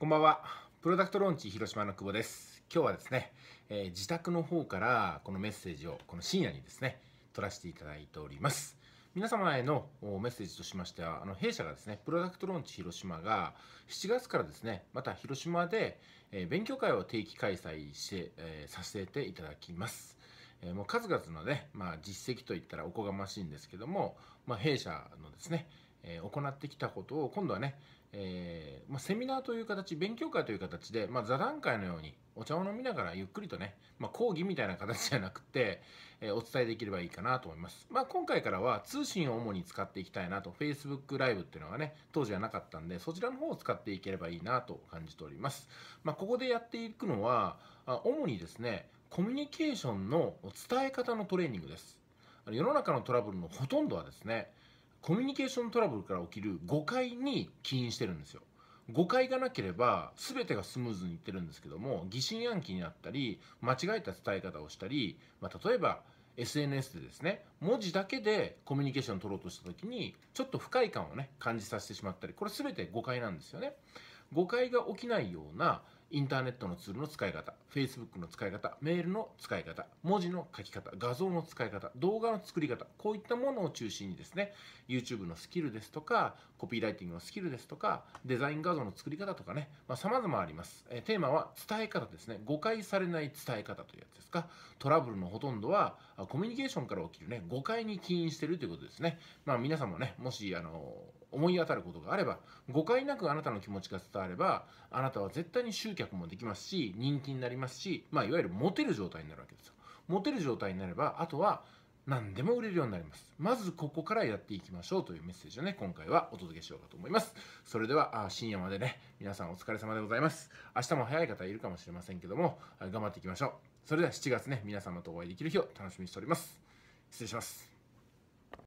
こんばんは。プロダクトローンチ広島の久保です。今日はですね、えー、自宅の方からこのメッセージをこの深夜にですね、取らせていただいております。皆様へのメッセージとしましては、あの弊社がですね、プロダクトローンチ広島が7月からですね、また広島で、えー、勉強会を定期開催して、えー、させていただきます。えもう数々のね、まあ、実績といったらおこがましいんですけども、まあ、弊社のですね、え行ってきたことを今度はね、えー、まあ、セミナーという形勉強会という形で、まあ、座談会のようにお茶を飲みながらゆっくりとね、まあ、講義みたいな形じゃなくて、えー、お伝えできればいいかなと思います、ま今回からは通信を主に使っていきたいなと Facebook ライブっていうのがね当時はなかったんでそちらの方を使っていければいいなと感じております、まここでやっていくのはあ主にですねコミュニケーションの伝え方のトレーニングです世の中のトラブルのほとんどはですねコミュニケーショントラブルから起きる誤解に起因してるんですよ。誤解がなければ全てがスムーズにいってるんですけども疑心暗鬼になったり間違えた伝え方をしたり、まあ、例えば SNS でですね文字だけでコミュニケーションを取ろうとした時にちょっと不快感をね感じさせてしまったりこれ全て誤解なんですよね。誤解が起きないようなインターネットのツールの使い方、Facebook の使い方、メールの使い方、文字の書き方、画像の使い方、動画の作り方、こういったものを中心にですね、YouTube のスキルですとか、コピーライティングのスキルですとか、デザイン画像の作り方とかね、まあ、様々あります。えテーマは伝え方ですね。誤解されない伝え方というやつですか。トラブルのほとんどは、コミュニケーションから起きるね、誤解に起因してるということですね。まあ皆さんもね、もし、あのー思い当たることがあれば誤解なくあなたの気持ちが伝わればあなたは絶対に集客もできますし人気になりますし、まあ、いわゆるモテる状態になるわけですよモテる状態になればあとは何でも売れるようになりますまずここからやっていきましょうというメッセージをね今回はお届けしようかと思いますそれでは深夜までね皆さんお疲れ様でございます明日も早い方いるかもしれませんけども頑張っていきましょうそれでは7月ね皆様とお会いできる日を楽しみにしております失礼します